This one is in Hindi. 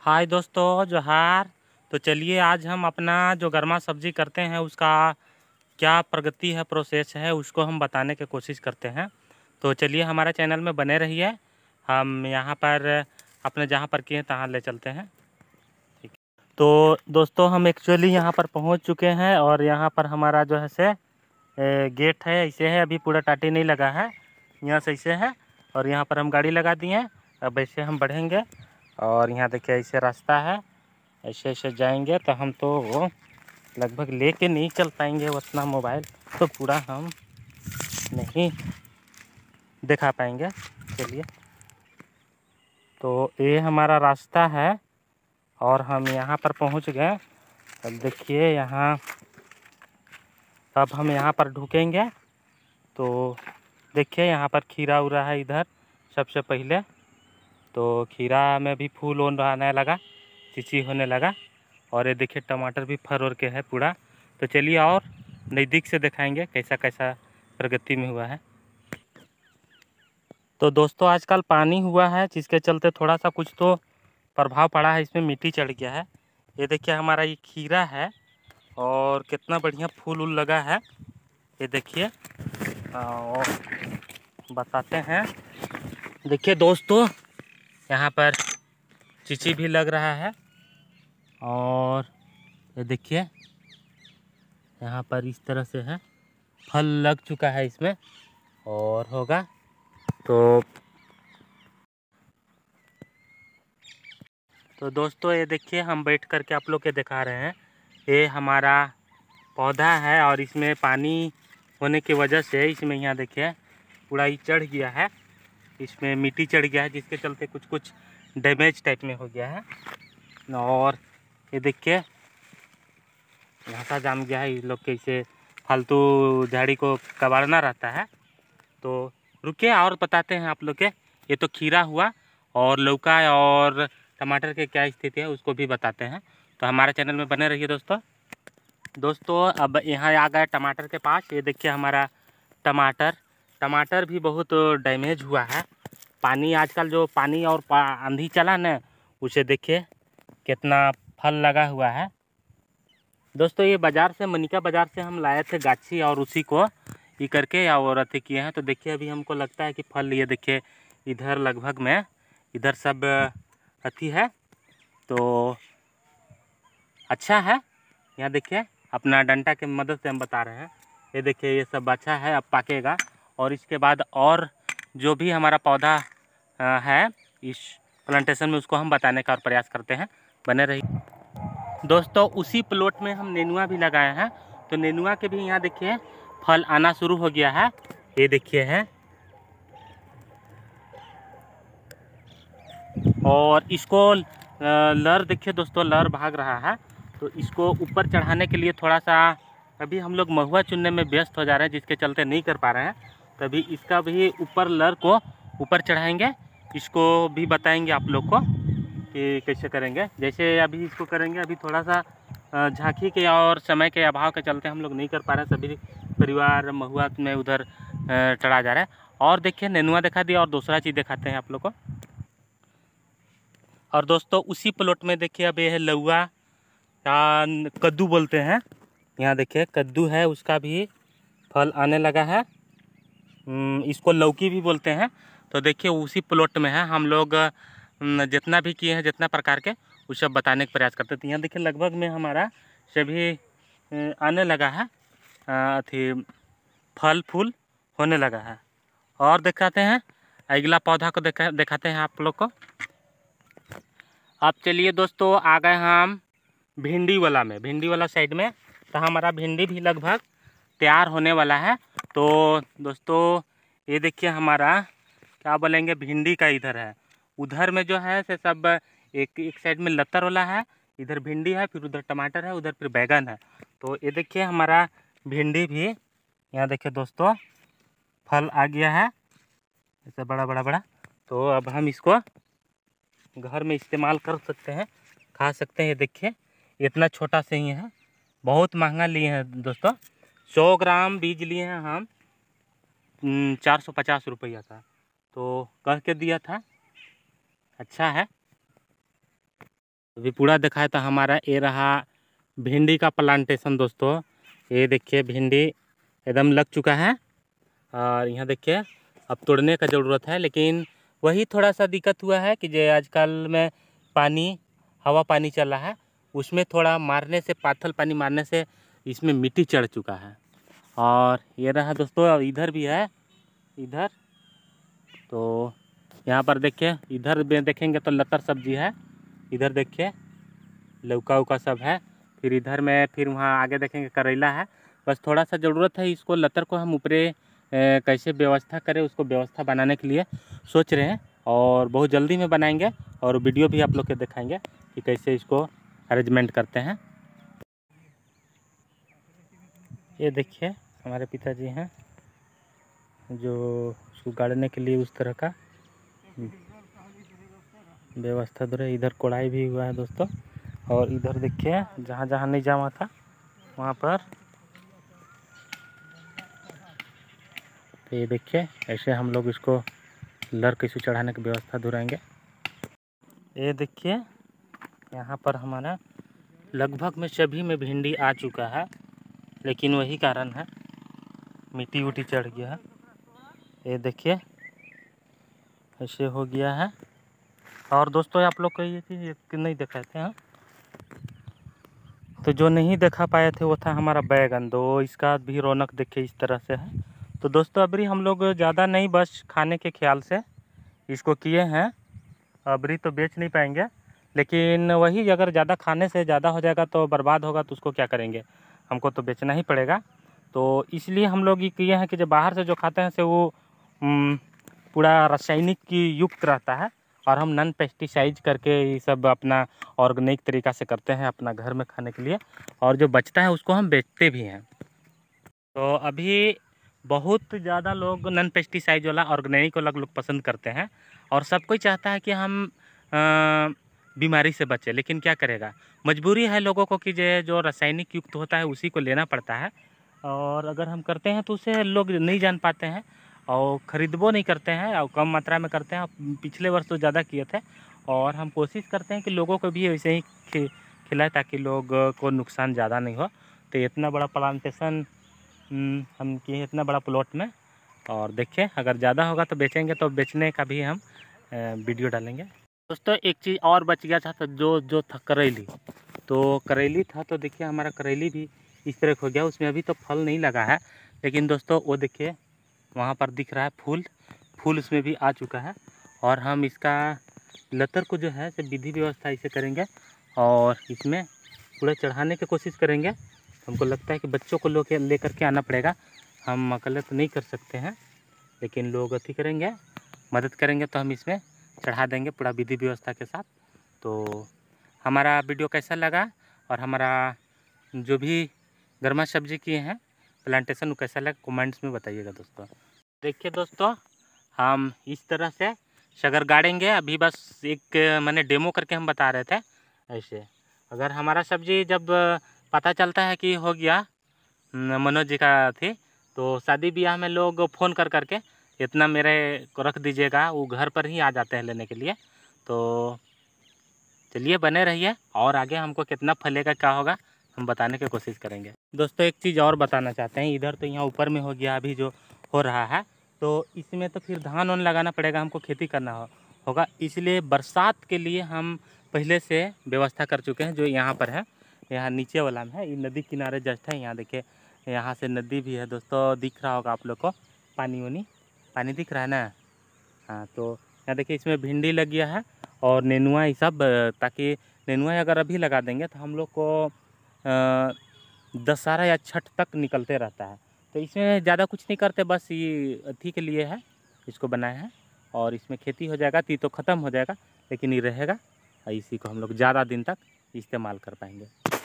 हाय दोस्तों जोहार तो चलिए आज हम अपना जो गर्मा सब्जी करते हैं उसका क्या प्रगति है प्रोसेस है उसको हम बताने की कोशिश करते हैं तो चलिए हमारे चैनल में बने रहिए हम यहाँ पर अपने जहाँ पर किए हैं तहाँ ले चलते हैं ठीक तो दोस्तों हम एक्चुअली यहाँ पर पहुँच चुके हैं और यहाँ पर हमारा जो है से गेट है ऐसे है अभी पूरा टाटी नहीं लगा है यहाँ से ऐसे है और यहाँ पर हम गाड़ी लगा दिए हैं अब ऐसे हम बढ़ेंगे और यहाँ देखिए ऐसे रास्ता है ऐसे ऐसे जाएंगे तो हम तो लगभग लेके नहीं चल पाएंगे उतना मोबाइल तो पूरा हम नहीं दिखा पाएंगे चलिए तो ये हमारा रास्ता है और हम यहाँ पर पहुँच गए अब देखिए यहाँ अब हम यहाँ पर ढुकेंगे तो देखिए यहाँ पर खीरा उरा है इधर सबसे पहले तो खीरा में भी फूल ओन रहने लगा चीची होने लगा और ये देखिए टमाटर भी फर के है पूरा तो चलिए और नज़दीक से दिखाएंगे कैसा कैसा प्रगति में हुआ है तो दोस्तों आजकल पानी हुआ है जिसके चलते थोड़ा सा कुछ तो प्रभाव पड़ा है इसमें मिट्टी चढ़ गया है ये देखिए हमारा ये खीरा है और कितना बढ़िया फूल उल लगा है ये देखिए और बताते हैं देखिए दोस्तों यहाँ पर चीची भी लग रहा है और ये देखिए यहाँ पर इस तरह से है फल लग चुका है इसमें और होगा तो तो दोस्तों ये देखिए हम बैठ कर के आप लोग के दिखा रहे हैं ये हमारा पौधा है और इसमें पानी होने की वजह से इसमें यहाँ देखिए पूरा ही चढ़ गया है इसमें मिट्टी चढ़ गया है जिसके चलते कुछ कुछ डैमेज टाइप में हो गया है और ये देखिए घासा जाम गया है ये लोग के इसे फालतू झाड़ी को कबाड़ना रहता है तो रुकिए और बताते हैं आप लोग के ये तो खीरा हुआ और लौका और टमाटर के क्या स्थिति है उसको भी बताते हैं तो हमारे चैनल में बने रहिए दोस्तों दोस्तों अब यहाँ आ गए टमाटर के पास ये देखिए हमारा टमाटर टमाटर भी बहुत डैमेज हुआ है पानी आजकल जो पानी और पा, आंधी चला न उसे देखिए कितना फल लगा हुआ है दोस्तों ये बाज़ार से मनिका बाज़ार से हम लाए थे गाछी और उसी को ये करके या और अथी किए हैं तो देखिए अभी हमको लगता है कि फल ये देखिए इधर लगभग में इधर सब अथी है तो अच्छा है यहाँ देखिए अपना डंटा के मदद से हम बता रहे हैं ये देखिए ये सब अच्छा है अब पाकेगा और इसके बाद और जो भी हमारा पौधा है इस प्लांटेशन में उसको हम बताने का और प्रयास करते हैं बने रही दोस्तों उसी प्लॉट में हम नेनुआ भी लगाए हैं तो नेनुआ के भी यहाँ देखिए फल आना शुरू हो गया है ये देखिए है और इसको लर देखिए दोस्तों लर भाग रहा है तो इसको ऊपर चढ़ाने के लिए थोड़ा सा अभी हम लोग महुआ चुनने में व्यस्त हो जा रहे हैं जिसके चलते नहीं कर पा रहे हैं तभी इसका भी ऊपर लर को ऊपर चढ़ाएंगे इसको भी बताएंगे आप लोग को कि कैसे करेंगे जैसे अभी इसको करेंगे अभी थोड़ा सा झांकी के और समय के अभाव के चलते हम लोग नहीं कर पा रहे सभी परिवार महुआ में उधर चढ़ा जा रहा है और देखिए नेनुआ दिखा दिया और दूसरा चीज़ दिखाते हैं आप लोग को और दोस्तों उसी प्लॉट में देखिए अब यह है लौआ कद्दू बोलते हैं यहाँ देखिए कद्दू है उसका भी फल आने लगा है हम्म, इसको लौकी भी बोलते हैं तो देखिए उसी प्लॉट में है हम लोग हम्म, जितना भी किए हैं जितना प्रकार के वो सब बताने का प्रयास करते थे तो यहाँ देखिए लगभग में हमारा सभी हम्म, आने लगा है अथी फल फूल होने लगा है और दिखाते हैं अगला पौधा को देखा दिखाते हैं आप लोग को अब चलिए दोस्तों आ गए हम भिंडी वाला में भिंडी वाला साइड में तो हमारा भिंडी भी लगभग तैयार होने वाला है तो दोस्तों ये देखिए हमारा क्या बोलेंगे भिंडी का इधर है उधर में जो है से सब एक एक साइड में लतर वाला है इधर भिंडी है फिर उधर टमाटर है उधर फिर बैगन है तो ये देखिए हमारा भिंडी भी यहाँ देखिए दोस्तों फल आ गया है ऐसे बड़ा बड़ा बड़ा तो अब हम इसको घर में इस्तेमाल कर सकते हैं खा सकते हैं ये देखिए इतना छोटा से ही है बहुत महंगा लिए हैं दोस्तों सौ ग्राम बीज लिए हैं हम हम्म, चार सौ पचास रुपया का तो कह के दिया था अच्छा है अभी पूरा दिखाया था हमारा ये रहा भिंडी का प्लांटेशन दोस्तों ये देखिए भिंडी एकदम लग चुका है और यहाँ देखिए अब तोड़ने का ज़रूरत है लेकिन वही थोड़ा सा दिक्कत हुआ है कि जो आजकल में पानी हवा पानी चल रहा है उसमें थोड़ा मारने से पाथल पानी मारने से इसमें मिट्टी चढ़ चुका है और ये रहा दोस्तों इधर भी है इधर तो यहाँ पर देखिए इधर देखेंगे तो लतर सब्जी है इधर देखिए लौका उका सब है फिर इधर में फिर वहाँ आगे देखेंगे करेला है बस थोड़ा सा ज़रूरत है इसको लतर को हम ऊपरे कैसे व्यवस्था करें उसको व्यवस्था बनाने के लिए सोच रहे हैं और बहुत जल्दी में बनाएंगे और वीडियो भी आप लोग के दिखाएंगे कि कैसे इसको अरेंजमेंट करते हैं ये देखिए हमारे पिताजी हैं जो उसको गाड़ने के लिए उस तरह का व्यवस्था दे इधर कोड़ाई भी हुआ है दोस्तों और इधर देखिए जहाँ जहाँ नहीं जमा था वहाँ पर तो ये देखिए ऐसे हम लोग इसको लर कैसे चढ़ाने की व्यवस्था दुराएंगे ये देखिए यहाँ पर हमारा लगभग में सभी में भिंडी आ चुका है लेकिन वही कारण है मिट्टी उटी चढ़ गया है ये देखिए ऐसे हो गया है और दोस्तों आप लोग को ये चीज़ नहीं थे हाँ तो जो नहीं देखा पाए थे वो था हमारा बैगन दो इसका भी रौनक देखिए इस तरह से है तो दोस्तों अभी हम लोग ज़्यादा नहीं बस खाने के ख्याल से इसको किए हैं अबरी तो बेच नहीं पाएंगे लेकिन वही अगर ज़्यादा खाने से ज़्यादा हो जाएगा तो बर्बाद होगा तो उसको क्या करेंगे हमको तो बेचना ही पड़ेगा तो इसलिए हम लोग ये किए हैं कि जो बाहर से जो खाते हैं से वो पूरा रासायनिक की युक्त रहता है और हम नॉन पेस्टिसाइज करके ये सब अपना ऑर्गेनिक तरीका से करते हैं अपना घर में खाने के लिए और जो बचता है उसको हम बेचते भी हैं तो अभी बहुत ज़्यादा लोग नॉन पेस्टिसाइज वाला ऑर्गेनिक वाला लोग पसंद करते हैं और सब कोई चाहता है कि हम आ, बीमारी से बचे लेकिन क्या करेगा मजबूरी है लोगों को कि जो रासायनिक युक्त होता है उसी को लेना पड़ता है और अगर हम करते हैं तो उसे लोग नहीं जान पाते हैं और ख़रीदबो नहीं करते हैं और कम मात्रा में करते हैं पिछले वर्ष तो ज़्यादा किए थे और हम कोशिश करते हैं कि लोगों को भी ऐसे ही खिलाए ताकि लोग को नुकसान ज़्यादा नहीं हो तो इतना बड़ा प्लांटेशन हम्म, हम किए इतना बड़ा प्लॉट में और देखिए अगर ज़्यादा होगा तो बेचेंगे तो बेचने का भी हम वीडियो डालेंगे दोस्तों एक चीज़ और बच गया था तो जो जो था करेली तो करेली था तो देखिए हमारा करेली भी इस तरह हो गया उसमें अभी तो फल नहीं लगा है लेकिन दोस्तों वो देखिए वहाँ पर दिख रहा है फूल फूल उसमें भी आ चुका है और हम इसका लतर को जो है विधि व्यवस्था इसे करेंगे और इसमें पूरा चढ़ाने की कोशिश करेंगे हमको लगता है कि बच्चों को लोग ले के आना पड़ेगा हम तो नहीं कर सकते हैं लेकिन लोग अथी करेंगे मदद करेंगे तो हम इसमें चढ़ा देंगे पूरा विधि व्यवस्था के साथ तो हमारा वीडियो कैसा लगा और हमारा जो भी गर्मा सब्जी किए हैं प्लांटेशन कैसा लगा कमेंट्स में बताइएगा दोस्तों देखिए दोस्तों हम इस तरह से शगर गाड़ेंगे अभी बस एक मैंने डेमो करके हम बता रहे थे ऐसे अगर हमारा सब्जी जब पता चलता है कि हो गया मनोज जी का थी तो शादी ब्याह में लोग फ़ोन कर करके इतना मेरे को रख दीजिएगा वो घर पर ही आ जाते हैं लेने के लिए तो चलिए बने रहिए और आगे हमको कितना फलेगा क्या होगा हम बताने की कोशिश करेंगे दोस्तों एक चीज़ और बताना चाहते हैं इधर तो यहाँ ऊपर में हो गया अभी जो हो रहा है तो इसमें तो फिर धान वान लगाना पड़ेगा हमको खेती करना हो, होगा इसलिए बरसात के लिए हम पहले से व्यवस्था कर चुके हैं जो यहाँ पर है यहाँ नीचे वाला में है ये नदी किनारे जस्ट है यहाँ देखिए यहाँ से नदी भी है दोस्तों दिख रहा होगा आप लोग को पानी वानी पानी दिख रहा है ना हाँ तो यहाँ देखिए इसमें भिंडी लग गया है और नेनुआ ये सब ताकि नेनुआ अगर अभी लगा देंगे तो हम लोग को दशहरा या छठ तक निकलते रहता है तो इसमें ज़्यादा कुछ नहीं करते बस ये अथी के लिए है इसको बनाया है और इसमें खेती हो जाएगा ती तो ख़त्म हो जाएगा लेकिन ये रहेगा इसी को हम लोग ज़्यादा दिन तक इस्तेमाल कर पाएंगे